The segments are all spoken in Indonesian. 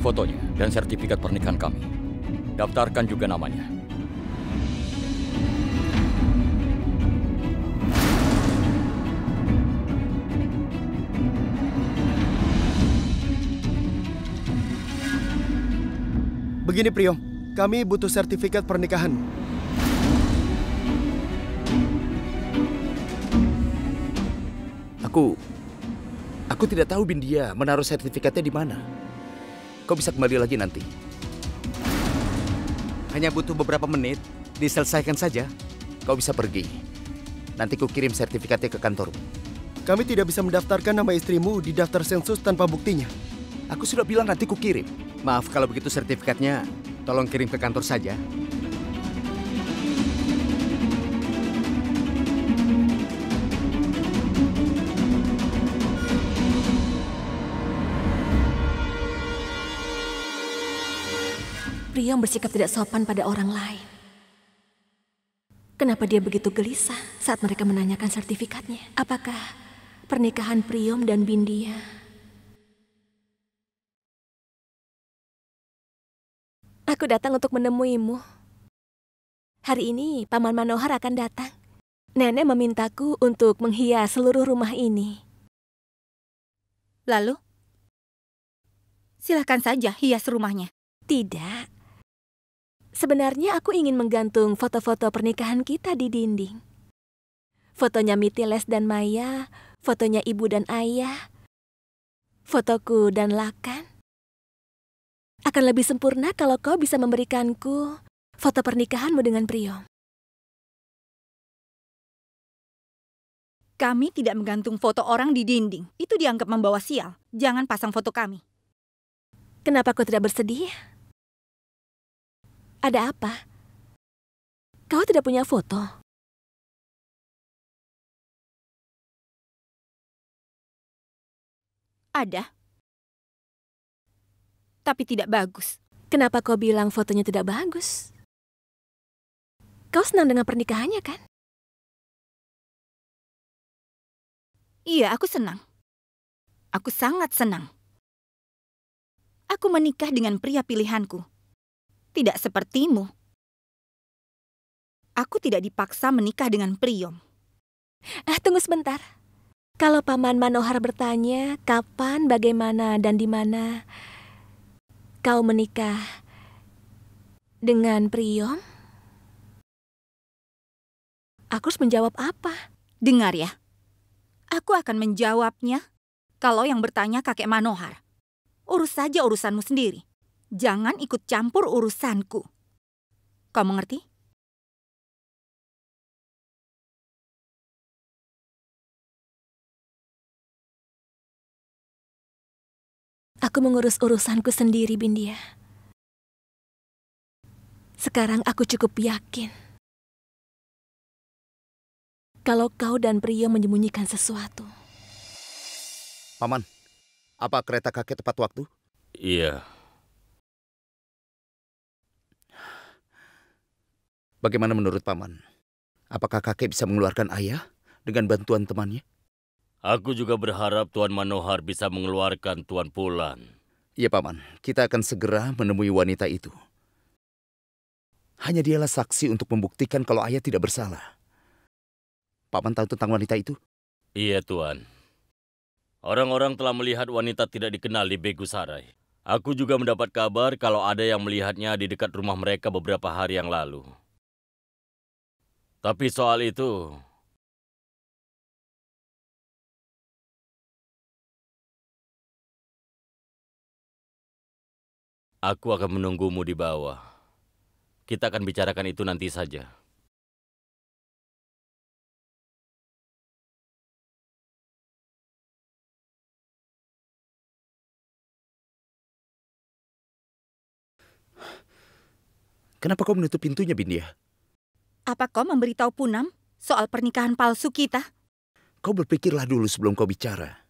fotonya dan sertifikat pernikahan kami. Daftarkan juga namanya. Begini Priyo, kami butuh sertifikat pernikahan. Aku... Aku tidak tahu Bindia menaruh sertifikatnya di mana. Kau bisa kembali lagi nanti. Hanya butuh beberapa menit. Diselesaikan saja. Kau bisa pergi. Nanti ku kirim sertifikatnya ke kantor Kami tidak bisa mendaftarkan nama istrimu di daftar sensus tanpa buktinya. Aku sudah bilang nanti ku kirim. Maaf kalau begitu sertifikatnya tolong kirim ke kantor saja. yang bersikap tidak sopan pada orang lain. Kenapa dia begitu gelisah saat mereka menanyakan sertifikatnya? Apakah pernikahan Priyom dan Bindia Aku datang untuk menemuimu. Hari ini Paman Manohar akan datang. Nenek memintaku untuk menghias seluruh rumah ini. Lalu? Silahkan saja hias rumahnya. Tidak, Sebenarnya aku ingin menggantung foto-foto pernikahan kita di dinding. Fotonya Mitiles dan Maya, fotonya ibu dan ayah, fotoku dan Lakan. Akan lebih sempurna kalau kau bisa memberikanku foto pernikahanmu dengan Priyo. Kami tidak menggantung foto orang di dinding. Itu dianggap membawa sial. Jangan pasang foto kami. Kenapa kau tidak bersedih? Ada apa? Kau tidak punya foto? Ada. Tapi tidak bagus. Kenapa kau bilang fotonya tidak bagus? Kau senang dengan pernikahannya, kan? Iya, aku senang. Aku sangat senang. Aku menikah dengan pria pilihanku tidak sepertimu. Aku tidak dipaksa menikah dengan Priyom. Ah, tunggu sebentar. Kalau Paman Manohar bertanya kapan, bagaimana, dan di mana kau menikah dengan Priyom, aku harus menjawab apa? Dengar ya, aku akan menjawabnya kalau yang bertanya kakek Manohar. Urus saja urusanmu sendiri jangan ikut campur urusanku. Kau mengerti? Aku mengurus urusanku sendiri, Bindia. Sekarang aku cukup yakin. Kalau kau dan pria menyembunyikan sesuatu. Paman, apa kereta kakek tepat waktu? Iya, Bagaimana menurut Paman? Apakah kakek bisa mengeluarkan ayah dengan bantuan temannya? Aku juga berharap Tuan Manohar bisa mengeluarkan Tuan Pulan. Iya, Paman. Kita akan segera menemui wanita itu. Hanya dialah saksi untuk membuktikan kalau ayah tidak bersalah. Paman tahu tentang wanita itu? Iya, Tuan. Orang-orang telah melihat wanita tidak dikenal di Begu Aku juga mendapat kabar kalau ada yang melihatnya di dekat rumah mereka beberapa hari yang lalu. Tapi soal itu, Aku akan menunggumu di bawah. Kita akan bicarakan itu nanti saja. Kenapa kau menutup pintunya, Bindia? Apa kau memberitahu Punam soal pernikahan palsu kita? Kau berpikirlah dulu sebelum kau bicara.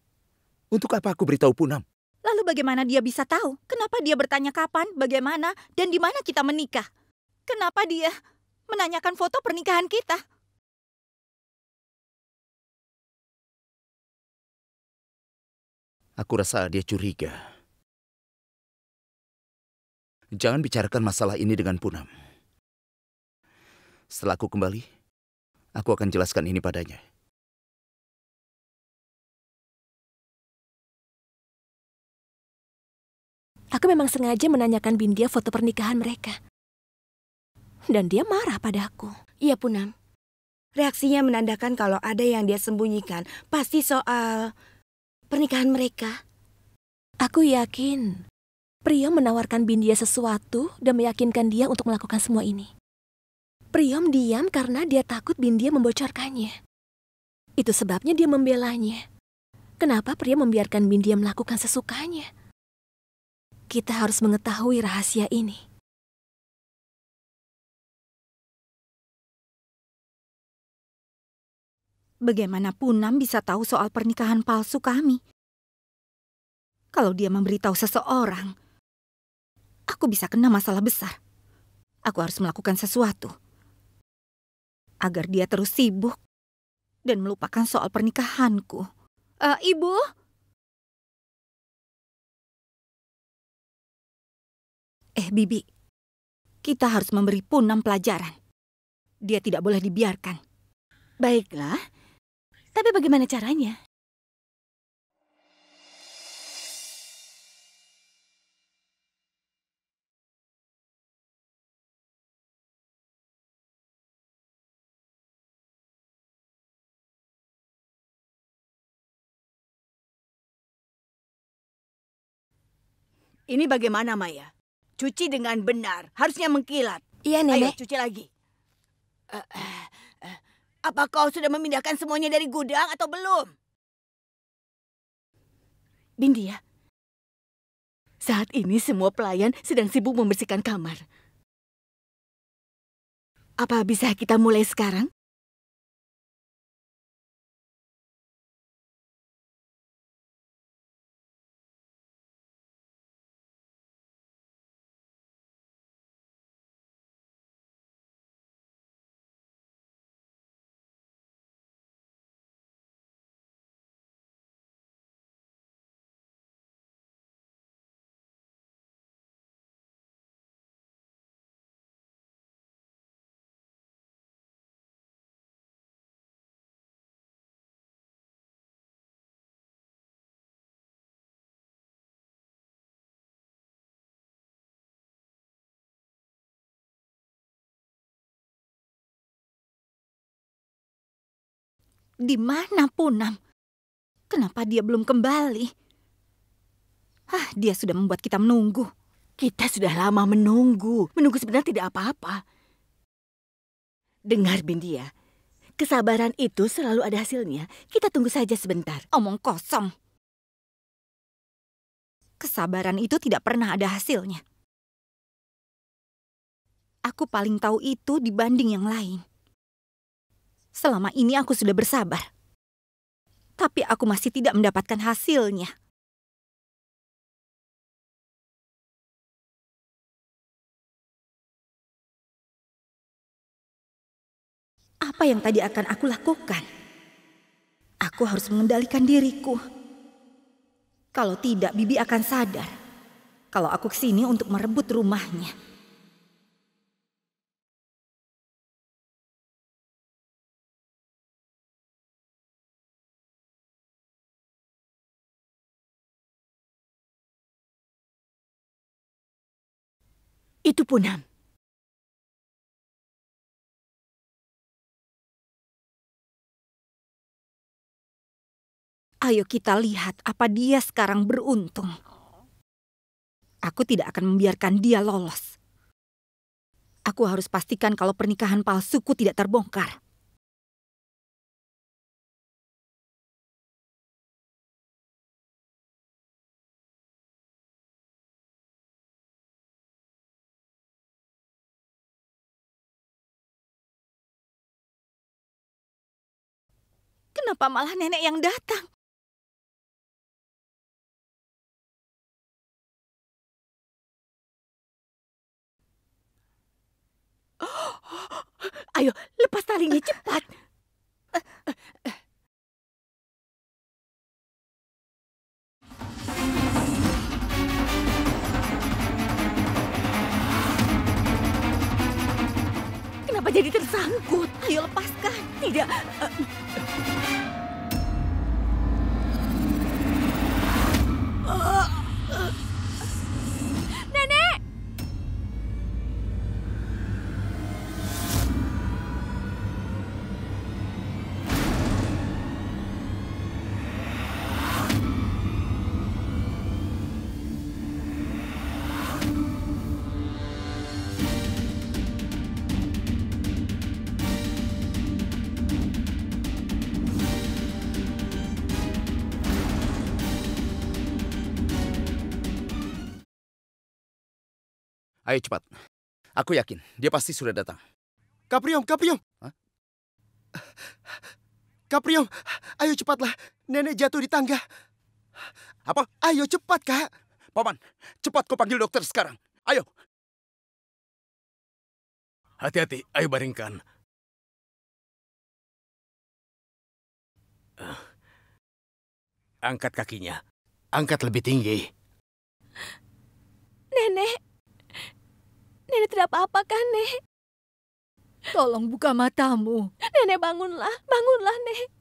Untuk apa aku beritahu Punam? Lalu bagaimana dia bisa tahu? Kenapa dia bertanya kapan, bagaimana, dan di mana kita menikah? Kenapa dia menanyakan foto pernikahan kita? Aku rasa dia curiga. Jangan bicarakan masalah ini dengan Punam. Setelah aku kembali, aku akan jelaskan ini padanya. Aku memang sengaja menanyakan bindia foto pernikahan mereka. Dan dia marah padaku. Iya, Punam. Reaksinya menandakan kalau ada yang dia sembunyikan. Pasti soal pernikahan mereka. Aku yakin pria menawarkan bindia sesuatu dan meyakinkan dia untuk melakukan semua ini. Priom diam karena dia takut Dia membocorkannya. Itu sebabnya dia membelanya. Kenapa Priom membiarkan Dia melakukan sesukanya? Kita harus mengetahui rahasia ini. bagaimana Punam bisa tahu soal pernikahan palsu kami? Kalau dia memberitahu seseorang, aku bisa kena masalah besar. Aku harus melakukan sesuatu agar dia terus sibuk dan melupakan soal pernikahanku. Uh, Ibu, Eh, Bibi, kita harus memberi Punam pelajaran. Dia tidak boleh dibiarkan. Baiklah, tapi bagaimana caranya? Ini bagaimana, Maya? Cuci dengan benar. Harusnya mengkilat. Iya, Nenek. Ayo, cuci lagi. Uh, uh, uh. Apa kau sudah memindahkan semuanya dari gudang atau belum? Bindi, ya? saat ini semua pelayan sedang sibuk membersihkan kamar. Apa bisa kita mulai sekarang? Di mana Punam? Kenapa dia belum kembali? Ah, dia sudah membuat kita menunggu. Kita sudah lama menunggu. Menunggu sebenarnya tidak apa-apa. Dengar, Bindia. Kesabaran itu selalu ada hasilnya. Kita tunggu saja sebentar. Omong kosong. Kesabaran itu tidak pernah ada hasilnya. Aku paling tahu itu dibanding yang lain. Selama ini aku sudah bersabar. Tapi aku masih tidak mendapatkan hasilnya. Apa yang tadi akan aku lakukan? Aku harus mengendalikan diriku. Kalau tidak, Bibi akan sadar kalau aku kesini untuk merebut rumahnya. Itu Punam. Ayo kita lihat apa dia sekarang beruntung. Aku tidak akan membiarkan dia lolos. Aku harus pastikan kalau pernikahan palsuku tidak terbongkar. Kenapa malah nenek yang datang? Ayo, lepas talinya cepat. Kenapa jadi tersangkut? Ayo lepaskan. Tidak. Eh, Uh. Ayo cepat. Aku yakin dia pasti sudah datang. Kapriom, Kapriom. Kapriom, ayo cepatlah. Nenek jatuh di tangga. Apa? Ayo cepat, Kak. Paman, cepat kau panggil dokter sekarang. Ayo. Hati-hati, ayo baringkan. Eh, angkat kakinya. Angkat lebih tinggi. Nenek. Nenek tidak apa-apa kan, Nek? Tolong buka matamu. Nenek bangunlah, bangunlah, Nek.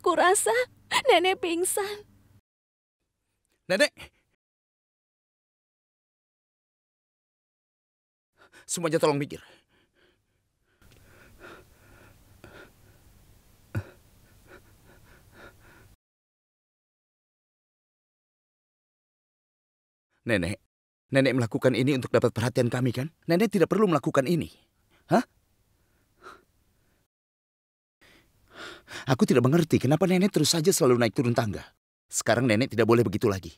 Aku rasa nenek pingsan. Nenek! Semuanya tolong mikir. Nenek, nenek melakukan ini untuk dapat perhatian kami kan? Nenek tidak perlu melakukan ini. Hah? Aku tidak mengerti kenapa nenek terus saja selalu naik turun tangga. Sekarang nenek tidak boleh begitu lagi.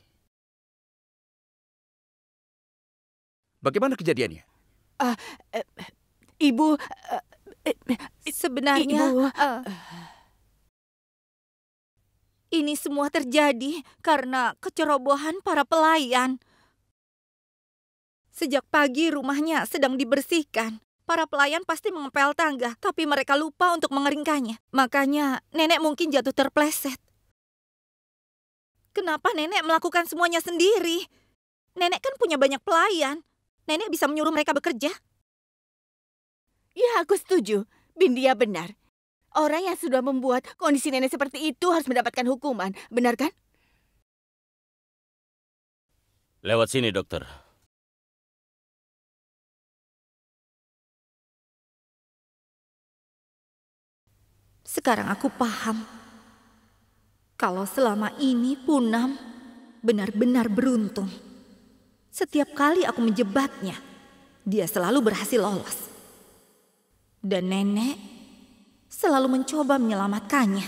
Bagaimana kejadiannya? Uh, uh, ibu, uh, uh, sebenarnya... Ibu, uh, ini semua terjadi karena kecerobohan para pelayan. Sejak pagi rumahnya sedang dibersihkan. Para pelayan pasti mengepel tangga, tapi mereka lupa untuk mengeringkannya. Makanya nenek mungkin jatuh terpleset. Kenapa nenek melakukan semuanya sendiri? Nenek kan punya banyak pelayan. Nenek bisa menyuruh mereka bekerja. Ya, aku setuju. Bindia benar. Orang yang sudah membuat kondisi nenek seperti itu harus mendapatkan hukuman, benar kan? Lewat sini, dokter. Sekarang aku paham. Kalau selama ini Punam benar-benar beruntung. Setiap kali aku menjebaknya, dia selalu berhasil lolos. Dan nenek selalu mencoba menyelamatkannya.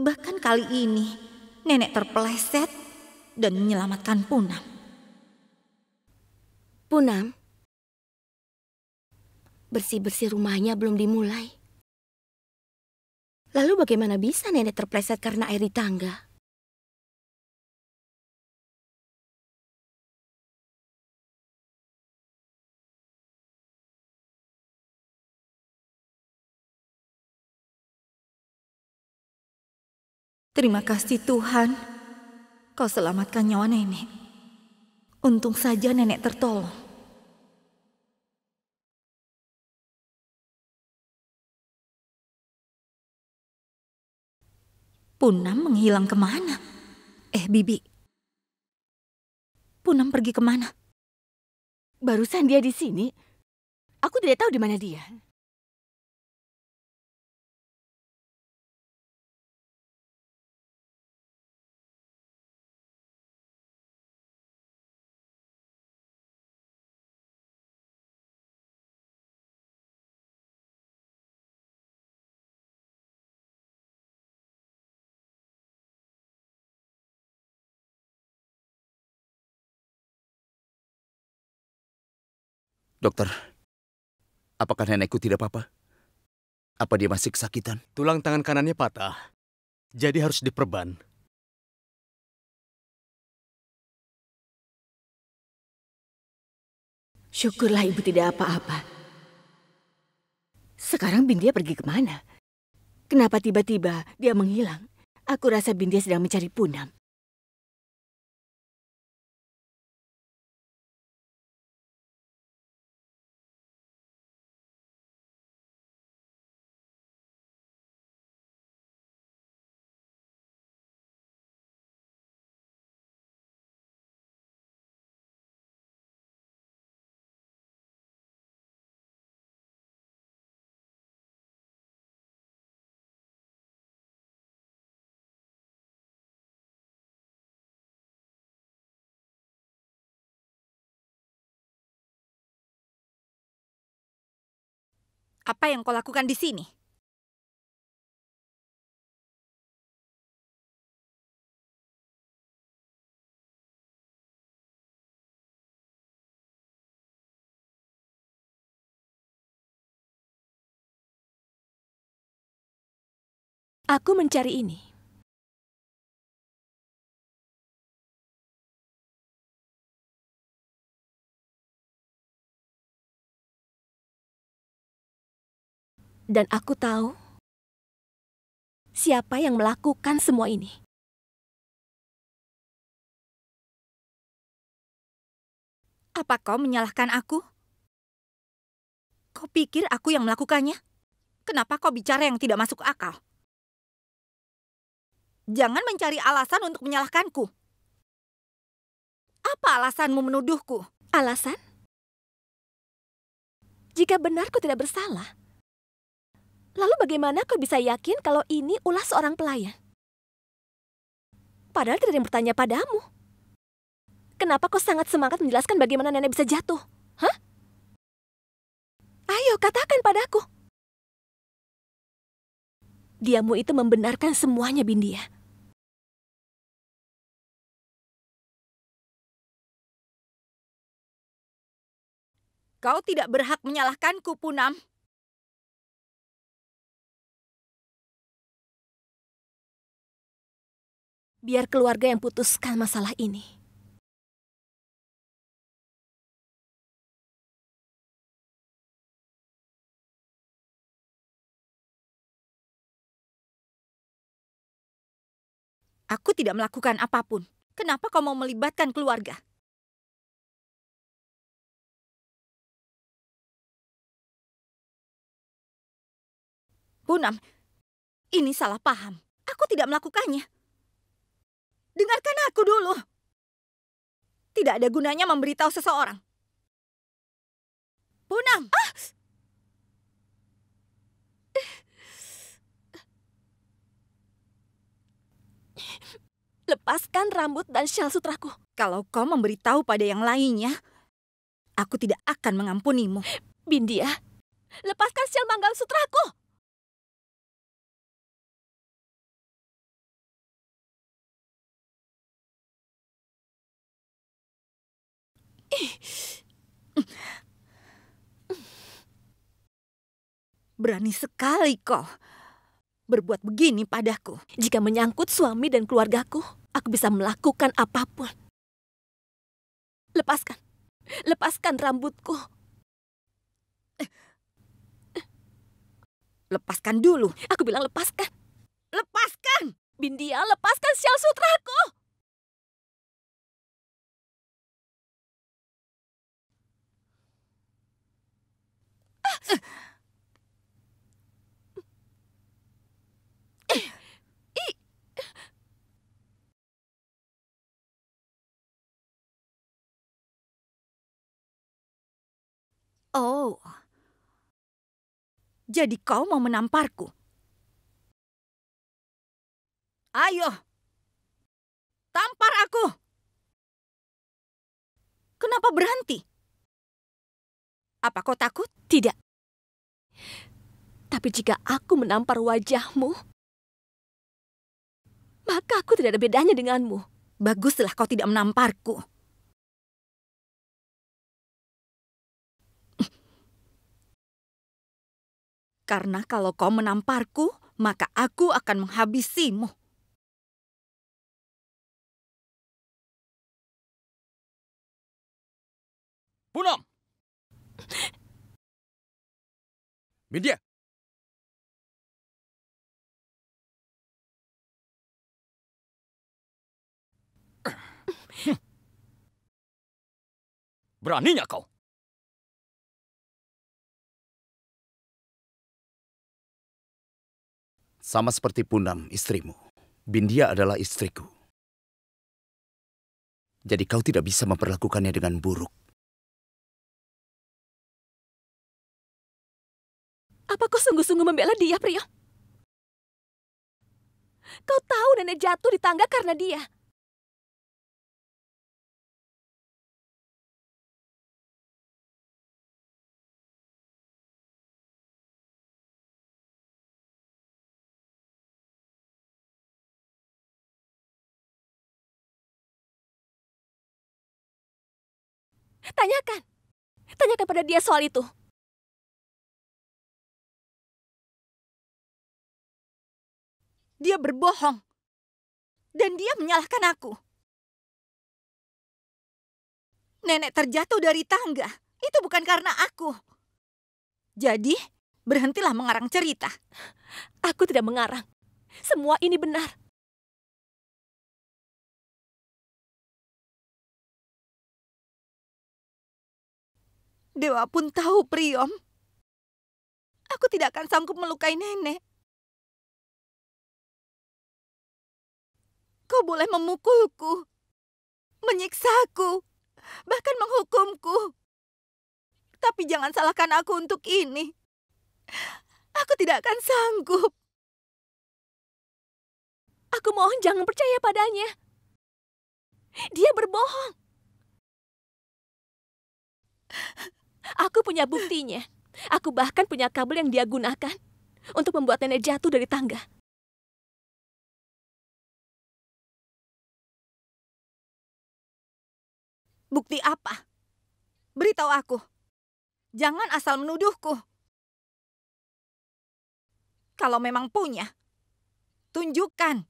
Bahkan kali ini, nenek terpeleset dan menyelamatkan Punam. Punam, bersih-bersih rumahnya belum dimulai. Lalu bagaimana bisa nenek terpleset karena air di tangga? Terima kasih Tuhan, kau selamatkan nyawa nenek. Untung saja nenek tertolong. Punam menghilang kemana? Eh, Bibi. Punam pergi kemana? Barusan dia di sini. Aku tidak tahu di mana dia. Dokter, apakah nenekku tidak apa-apa? Apa dia masih kesakitan? Tulang tangan kanannya patah, jadi harus diperban. Syukurlah ibu tidak apa-apa. Sekarang Bindia pergi kemana? Kenapa tiba-tiba dia menghilang? Aku rasa Bindia sedang mencari Punam. Apa yang kau lakukan di sini? Aku mencari ini. Dan aku tahu siapa yang melakukan semua ini. Apa kau menyalahkan aku? Kau pikir aku yang melakukannya? Kenapa kau bicara yang tidak masuk akal? Jangan mencari alasan untuk menyalahkanku. Apa alasanmu menuduhku? Alasan? Jika benar kau tidak bersalah, Lalu bagaimana kau bisa yakin kalau ini ulah seorang pelayan? Padahal tidak ada yang bertanya padamu. Kenapa kau sangat semangat menjelaskan bagaimana nenek bisa jatuh? Hah? Ayo, katakan padaku. Diamu itu membenarkan semuanya, Bindia. Kau tidak berhak menyalahkanku, Punam. Biar keluarga yang putuskan masalah ini. Aku tidak melakukan apapun. Kenapa kau mau melibatkan keluarga? Bunam, ini salah paham. Aku tidak melakukannya. Dengarkan aku dulu. Tidak ada gunanya memberitahu seseorang. Punang! Ah! Lepaskan rambut dan syal sutraku. Kalau kau memberitahu pada yang lainnya, aku tidak akan mengampunimu. Bindia, lepaskan syal manggang sutraku! Berani sekali kau berbuat begini padaku. Jika menyangkut suami dan keluargaku, aku bisa melakukan apapun. Lepaskan. Lepaskan rambutku. Lepaskan dulu. Aku bilang lepaskan. Lepaskan! Bindia, lepaskan sial sutraku! Oh, jadi kau mau menamparku? Ayo, tampar aku. Kenapa berhenti? Apa kau takut? Tidak. Tapi jika aku menampar wajahmu, maka aku tidak ada bedanya denganmu. Baguslah kau tidak menamparku. Karena kalau kau menamparku, maka aku akan menghabisimu. Bunam, Media! Beraninya kau! Sama seperti Punam, istrimu. Bindia adalah istriku. Jadi kau tidak bisa memperlakukannya dengan buruk. Apa kau sungguh-sungguh membela dia, Priyo? Kau tahu nenek jatuh di tangga karena dia. Tanyakan. Tanyakan pada dia soal itu. Dia berbohong. Dan dia menyalahkan aku. Nenek terjatuh dari tangga. Itu bukan karena aku. Jadi, berhentilah mengarang cerita. Aku tidak mengarang. Semua ini benar. Dewa pun tahu, Priom. Aku tidak akan sanggup melukai nenek. Kau boleh memukulku, menyiksaku, bahkan menghukumku. Tapi jangan salahkan aku untuk ini. Aku tidak akan sanggup. Aku mohon jangan percaya padanya. Dia berbohong. Aku punya buktinya. Aku bahkan punya kabel yang dia gunakan untuk membuat nenek jatuh dari tangga. Bukti apa? Beritahu aku. Jangan asal menuduhku. Kalau memang punya, tunjukkan.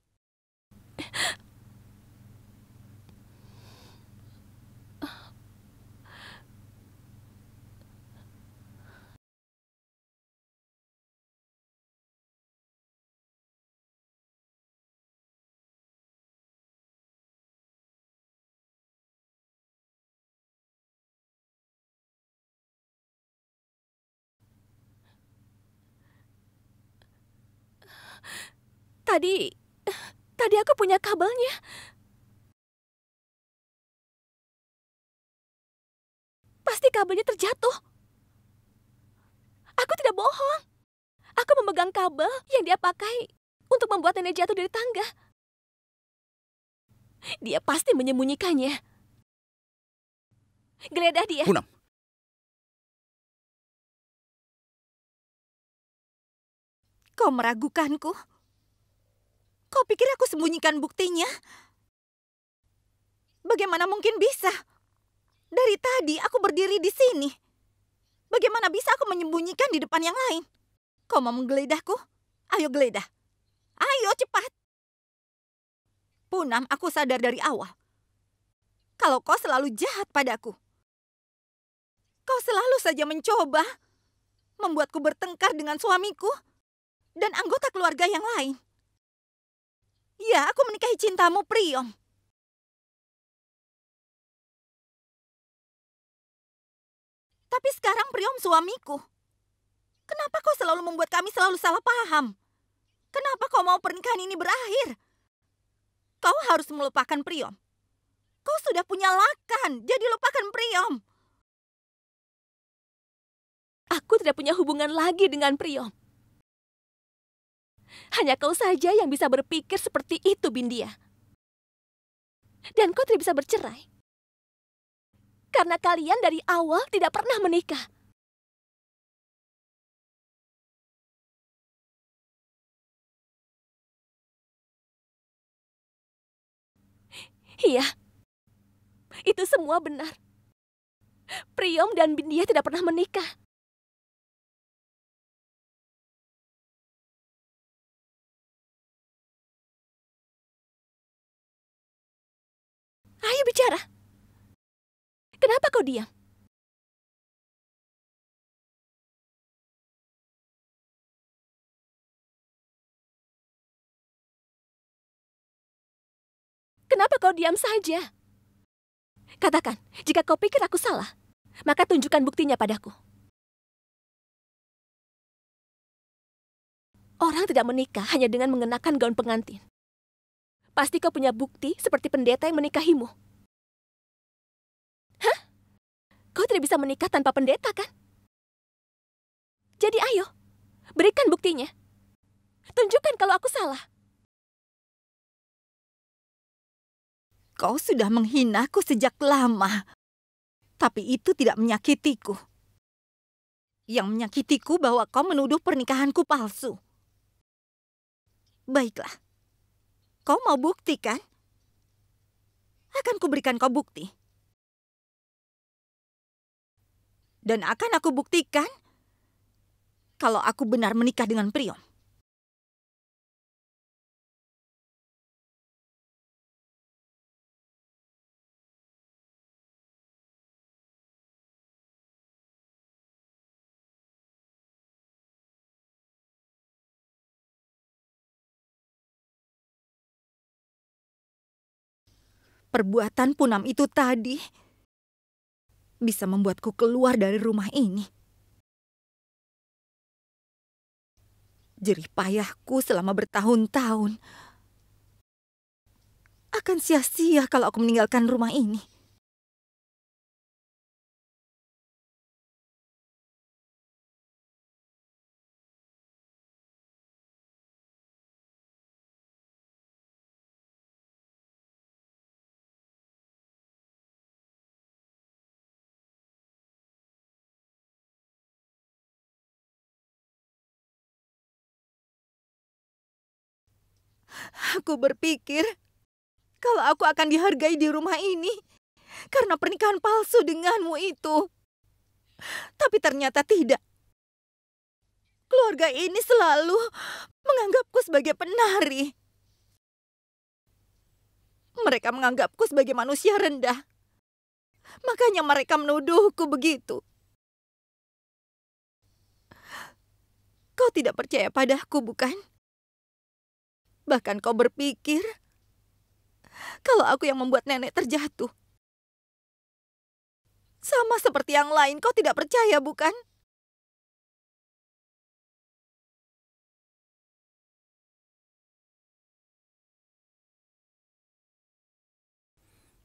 Tadi, tadi aku punya kabelnya. Pasti kabelnya terjatuh. Aku tidak bohong. Aku memegang kabel yang dia pakai untuk membuat nenek jatuh dari tangga. Dia pasti menyembunyikannya. Geledah dia. Punam. Kau meragukanku? Kau pikir aku sembunyikan buktinya? Bagaimana mungkin bisa? Dari tadi aku berdiri di sini. Bagaimana bisa aku menyembunyikan di depan yang lain? Kau mau menggeledahku? Ayo geledah. Ayo cepat. Punam, aku sadar dari awal. Kalau kau selalu jahat padaku. Kau selalu saja mencoba membuatku bertengkar dengan suamiku dan anggota keluarga yang lain. Ya, aku menikahi cintamu, Priyong. Tapi sekarang Priom suamiku. Kenapa kau selalu membuat kami selalu salah paham? Kenapa kau mau pernikahan ini berakhir? Kau harus melupakan Priom. Kau sudah punya Lakan, jadi lupakan Priom. Aku tidak punya hubungan lagi dengan Priom. Hanya kau saja yang bisa berpikir seperti itu, Bindia. Dan kau tidak bisa bercerai. Karena kalian dari awal tidak pernah menikah. Iya, itu semua benar. Priom dan Bindia tidak pernah menikah. Ayo bicara. Kenapa kau diam? Kenapa kau diam saja? Katakan, jika kau pikir aku salah, maka tunjukkan buktinya padaku. Orang tidak menikah hanya dengan mengenakan gaun pengantin. Pasti kau punya bukti seperti pendeta yang menikahimu. Hah? Kau tidak bisa menikah tanpa pendeta, kan? Jadi ayo, berikan buktinya. Tunjukkan kalau aku salah. Kau sudah menghinaku sejak lama. Tapi itu tidak menyakitiku. Yang menyakitiku bahwa kau menuduh pernikahanku palsu. Baiklah, Kau mau bukti kan? Akan kuberikan kau bukti. Dan akan aku buktikan kalau aku benar menikah dengan Priyom. Perbuatan punam itu tadi bisa membuatku keluar dari rumah ini. Jerih payahku selama bertahun-tahun akan sia-sia kalau aku meninggalkan rumah ini. Aku berpikir kalau aku akan dihargai di rumah ini karena pernikahan palsu denganmu itu. Tapi ternyata tidak. Keluarga ini selalu menganggapku sebagai penari. Mereka menganggapku sebagai manusia rendah. Makanya mereka menuduhku begitu. Kau tidak percaya padaku, bukan? Bahkan kau berpikir kalau aku yang membuat nenek terjatuh. Sama seperti yang lain, kau tidak percaya, bukan?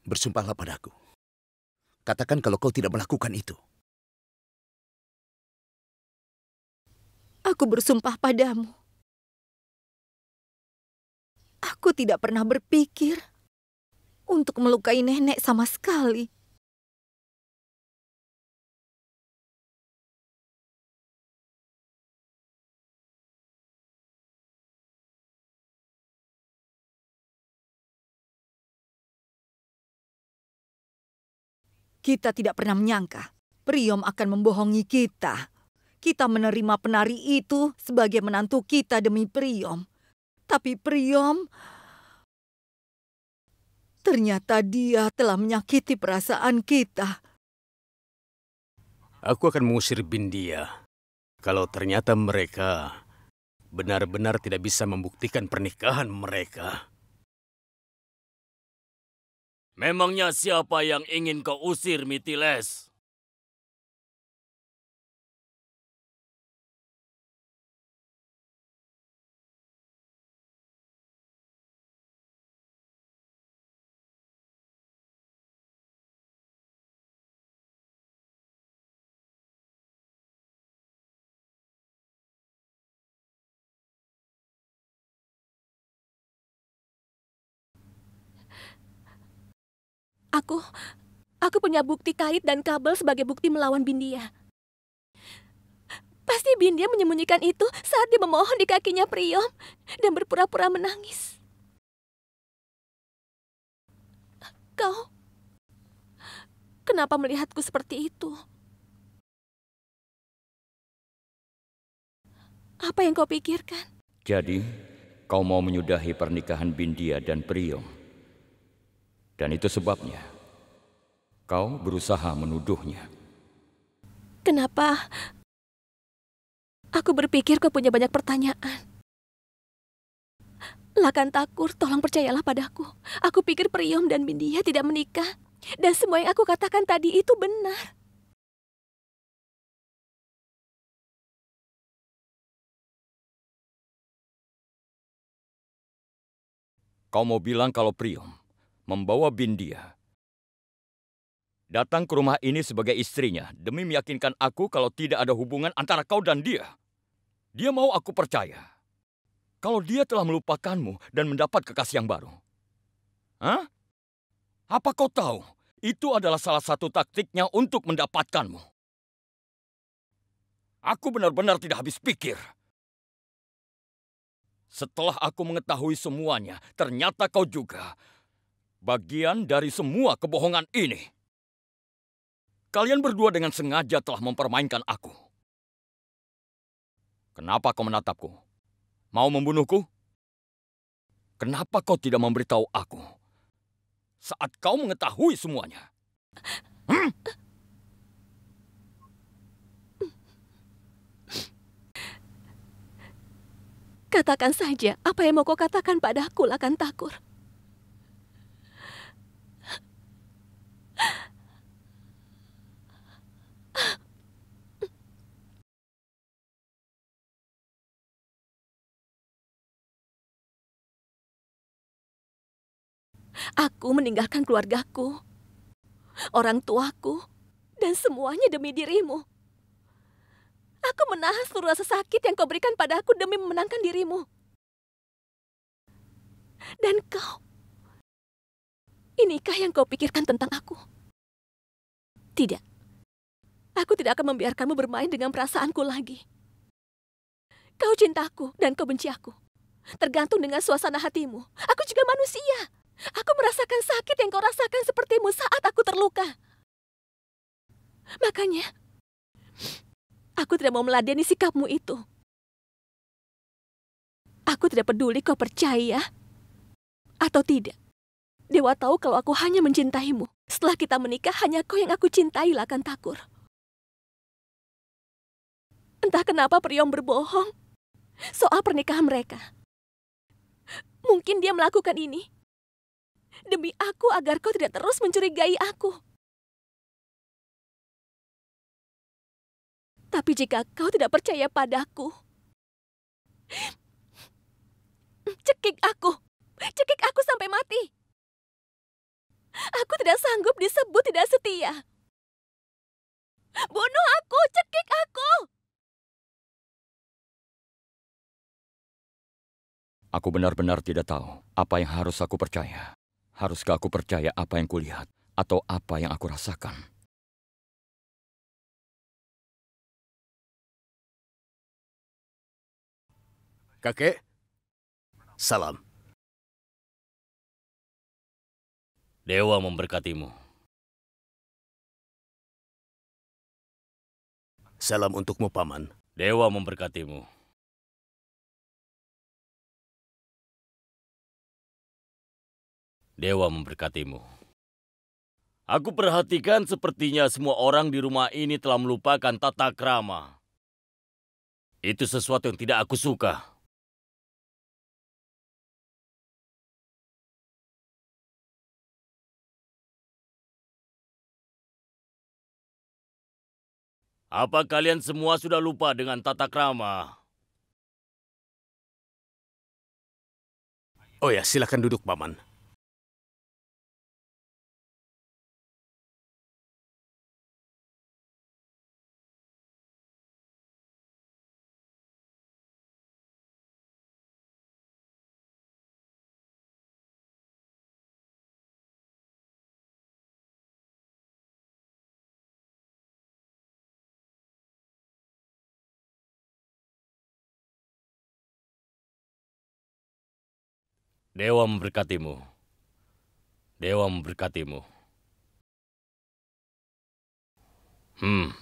Bersumpahlah padaku. Katakan kalau kau tidak melakukan itu. Aku bersumpah padamu. Aku tidak pernah berpikir untuk melukai nenek sama sekali. Kita tidak pernah menyangka Priom akan membohongi kita. Kita menerima penari itu sebagai menantu kita demi Priom. Tapi Priom, ternyata dia telah menyakiti perasaan kita. Aku akan mengusir Bindia kalau ternyata mereka benar-benar tidak bisa membuktikan pernikahan mereka. Memangnya siapa yang ingin kau usir, Mitiles? Aku, aku punya bukti kait dan kabel sebagai bukti melawan Bindia. Pasti Bindia menyembunyikan itu saat dia memohon di kakinya Priyom dan berpura-pura menangis. Kau, kenapa melihatku seperti itu? Apa yang kau pikirkan? Jadi, kau mau menyudahi pernikahan Bindia dan Priyom? Dan itu sebabnya kau berusaha menuduhnya. Kenapa? Aku berpikir kau punya banyak pertanyaan. Lakan takur, tolong percayalah padaku. Aku pikir Priom dan Bindia tidak menikah. Dan semua yang aku katakan tadi itu benar. Kau mau bilang kalau Priom membawa bin dia Datang ke rumah ini sebagai istrinya demi meyakinkan aku kalau tidak ada hubungan antara kau dan dia. Dia mau aku percaya. Kalau dia telah melupakanmu dan mendapat kekasih yang baru. Hah? Apa kau tahu? Itu adalah salah satu taktiknya untuk mendapatkanmu. Aku benar-benar tidak habis pikir. Setelah aku mengetahui semuanya, ternyata kau juga. Bagian dari semua kebohongan ini. Kalian berdua dengan sengaja telah mempermainkan aku. Kenapa kau menatapku? Mau membunuhku? Kenapa kau tidak memberitahu aku saat kau mengetahui semuanya? Hmm? Katakan saja apa yang mau kau katakan padaku, Lakan Takur. Aku meninggalkan keluargaku, orang tuaku, dan semuanya demi dirimu. Aku menahan seluruh rasa sakit yang kau berikan padaku demi memenangkan dirimu. Dan kau, inikah yang kau pikirkan tentang aku? Tidak. Aku tidak akan membiarkanmu bermain dengan perasaanku lagi. Kau cintaku dan kau benci aku. Tergantung dengan suasana hatimu. Aku juga manusia. Aku merasakan sakit yang kau rasakan sepertimu saat aku terluka. Makanya, aku tidak mau meladeni sikapmu itu. Aku tidak peduli kau percaya ya atau tidak. Dewa tahu kalau aku hanya mencintaimu. Setelah kita menikah, hanya kau yang aku cintai, akan Takur. Entah kenapa Priyong berbohong soal pernikahan mereka. Mungkin dia melakukan ini Demi aku agar kau tidak terus mencurigai aku. Tapi jika kau tidak percaya padaku, cekik aku. Cekik aku sampai mati. Aku tidak sanggup disebut tidak setia. Bunuh aku, cekik aku. Aku benar-benar tidak tahu apa yang harus aku percaya. Haruskah aku percaya apa yang kulihat atau apa yang aku rasakan? Kakek, salam. Dewa memberkatimu. Salam untukmu, Paman. Dewa memberkatimu. Dewa memberkatimu. Aku perhatikan sepertinya semua orang di rumah ini telah melupakan tata krama. Itu sesuatu yang tidak aku suka. Apa kalian semua sudah lupa dengan tata krama? Oh ya, silakan duduk, Paman. Dewa memberkatimu. Dewa memberkatimu. Hmm.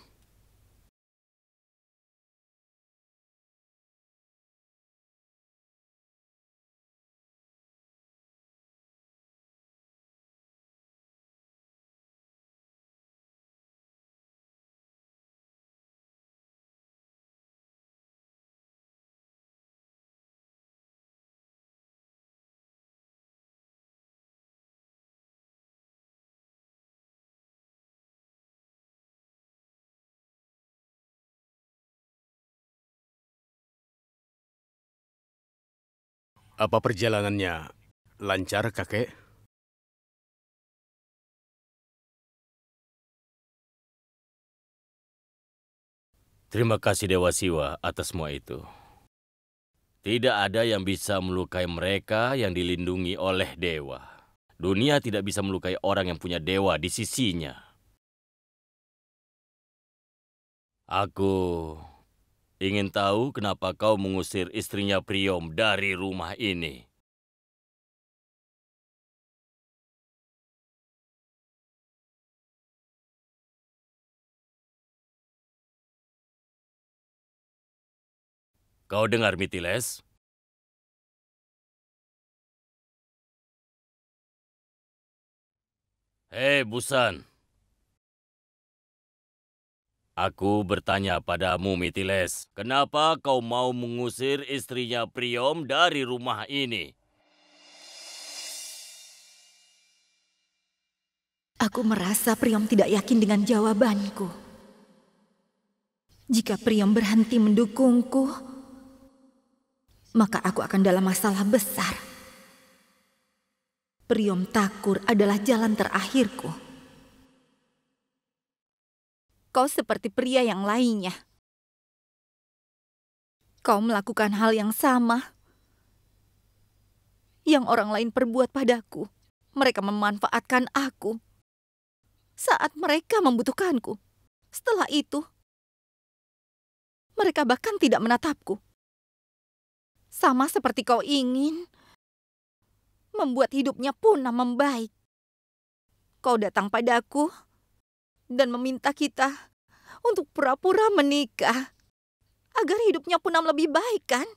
Apa perjalanannya lancar, kakek? Terima kasih Dewa Siwa atas semua itu. Tidak ada yang bisa melukai mereka yang dilindungi oleh dewa. Dunia tidak bisa melukai orang yang punya dewa di sisinya. Aku Ingin tahu kenapa kau mengusir istrinya Priom dari rumah ini? Kau dengar, Mitiles? Hei, Busan. Aku bertanya padamu, Mitiles, kenapa kau mau mengusir istrinya Priom dari rumah ini? Aku merasa Priom tidak yakin dengan jawabanku. Jika Priom berhenti mendukungku, maka aku akan dalam masalah besar. Priom Takur adalah jalan terakhirku kau seperti pria yang lainnya. Kau melakukan hal yang sama yang orang lain perbuat padaku. Mereka memanfaatkan aku saat mereka membutuhkanku. Setelah itu, mereka bahkan tidak menatapku. Sama seperti kau ingin membuat hidupnya punah membaik. Kau datang padaku dan meminta kita untuk pura-pura menikah agar hidupnya Punam lebih baik, kan?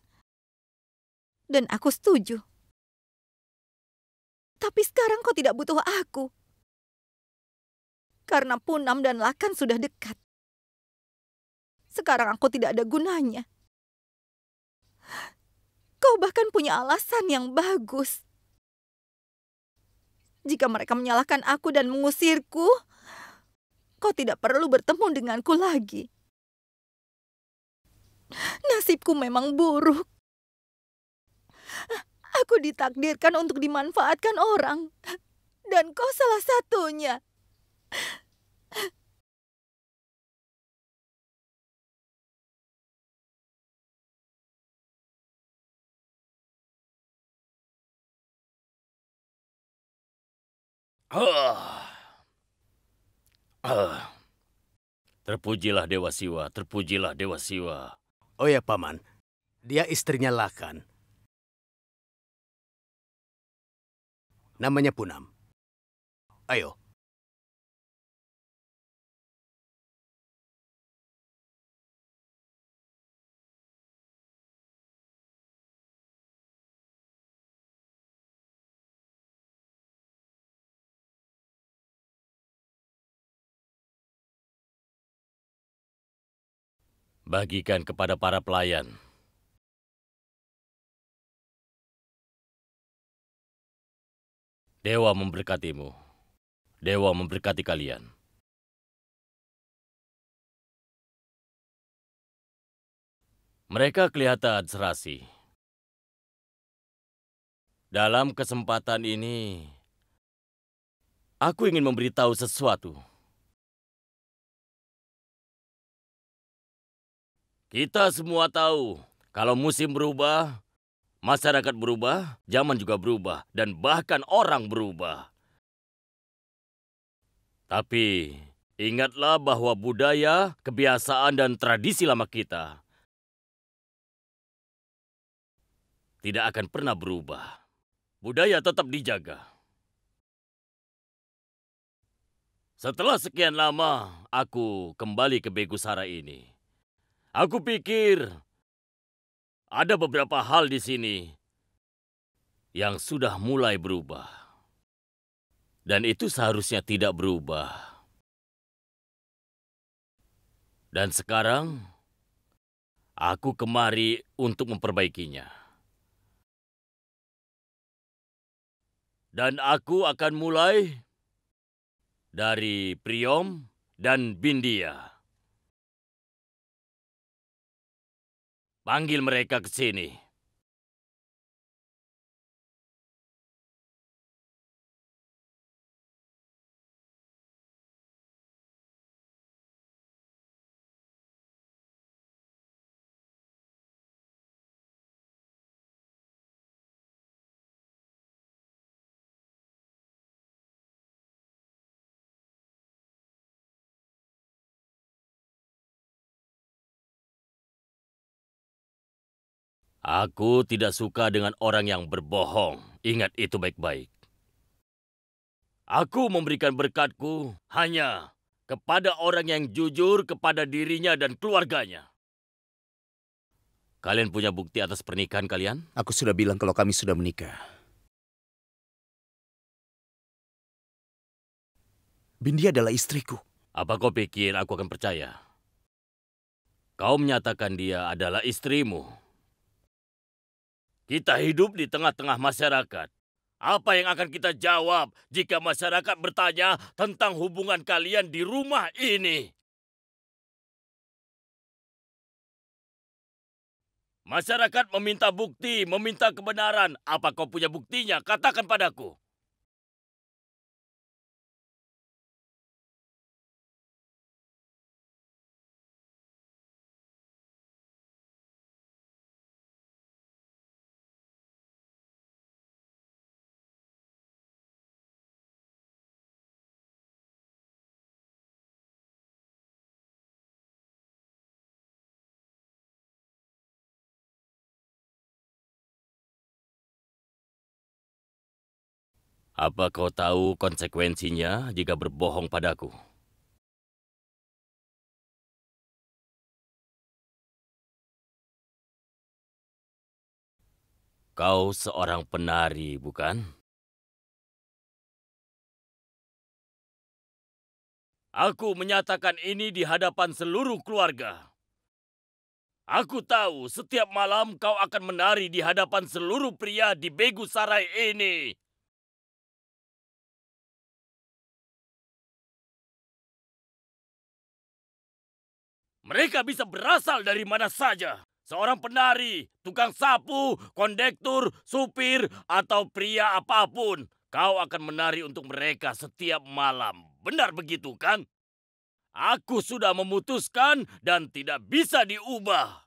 Dan aku setuju. Tapi sekarang kau tidak butuh aku. Karena Punam dan Lakan sudah dekat. Sekarang aku tidak ada gunanya. Kau bahkan punya alasan yang bagus. Jika mereka menyalahkan aku dan mengusirku, Kau tidak perlu bertemu denganku lagi. Nasibku memang buruk. Aku ditakdirkan untuk dimanfaatkan orang. Dan kau salah satunya. Uh, Terpujilah Dewa Siwa, terpujilah Dewa Siwa. Oh ya, Paman. Dia istrinya Lakan. Namanya Punam. Ayo, bagikan kepada para pelayan. Dewa memberkatimu. Dewa memberkati kalian. Mereka kelihatan serasi. Dalam kesempatan ini, aku ingin memberitahu sesuatu. Kita semua tahu kalau musim berubah, masyarakat berubah, zaman juga berubah, dan bahkan orang berubah. Tapi ingatlah bahwa budaya, kebiasaan, dan tradisi lama kita tidak akan pernah berubah. Budaya tetap dijaga. Setelah sekian lama, aku kembali ke Begusara ini. Aku pikir ada beberapa hal di sini yang sudah mulai berubah. Dan itu seharusnya tidak berubah. Dan sekarang, aku kemari untuk memperbaikinya. Dan aku akan mulai dari Priom dan Bindia. Panggil mereka ke sini. Aku tidak suka dengan orang yang berbohong. Ingat itu baik-baik. Aku memberikan berkatku hanya kepada orang yang jujur kepada dirinya dan keluarganya. Kalian punya bukti atas pernikahan kalian? Aku sudah bilang kalau kami sudah menikah. Bindi adalah istriku. Apa kau pikir aku akan percaya? Kau menyatakan dia adalah istrimu. Kita hidup di tengah-tengah masyarakat. Apa yang akan kita jawab jika masyarakat bertanya tentang hubungan kalian di rumah ini? Masyarakat meminta bukti, meminta kebenaran. Apa kau punya buktinya? Katakan padaku. Apa kau tahu konsekuensinya jika berbohong padaku? Kau seorang penari, bukan? Aku menyatakan ini di hadapan seluruh keluarga. Aku tahu setiap malam kau akan menari di hadapan seluruh pria di Begu Sarai ini. Mereka bisa berasal dari mana saja. Seorang penari, tukang sapu, kondektur, supir, atau pria apapun. Kau akan menari untuk mereka setiap malam. Benar begitu kan? Aku sudah memutuskan dan tidak bisa diubah.